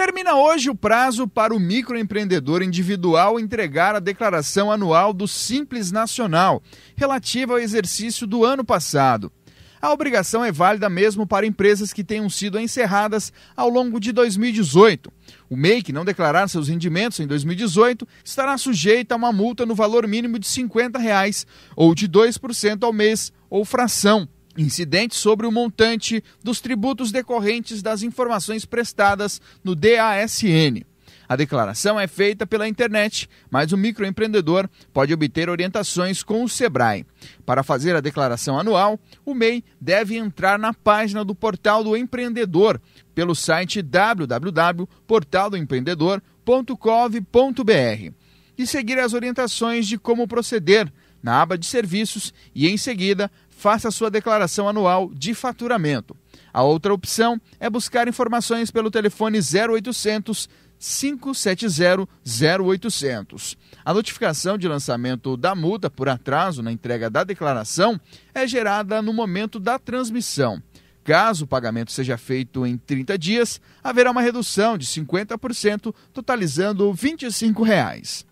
Termina hoje o prazo para o microempreendedor individual entregar a declaração anual do Simples Nacional, relativa ao exercício do ano passado. A obrigação é válida mesmo para empresas que tenham sido encerradas ao longo de 2018. O MEI que não declarar seus rendimentos em 2018 estará sujeito a uma multa no valor mínimo de R$ 50 reais, ou de 2% ao mês, ou fração. Incidente sobre o montante dos tributos decorrentes das informações prestadas no DASN. A declaração é feita pela internet, mas o microempreendedor pode obter orientações com o Sebrae. Para fazer a declaração anual, o MEI deve entrar na página do Portal do Empreendedor, pelo site www.portaldoempreendedor.gov.br e seguir as orientações de como proceder na aba de serviços e, em seguida, faça sua declaração anual de faturamento. A outra opção é buscar informações pelo telefone 0800 570 0800. A notificação de lançamento da multa por atraso na entrega da declaração é gerada no momento da transmissão. Caso o pagamento seja feito em 30 dias, haverá uma redução de 50%, totalizando R$ 25. Reais.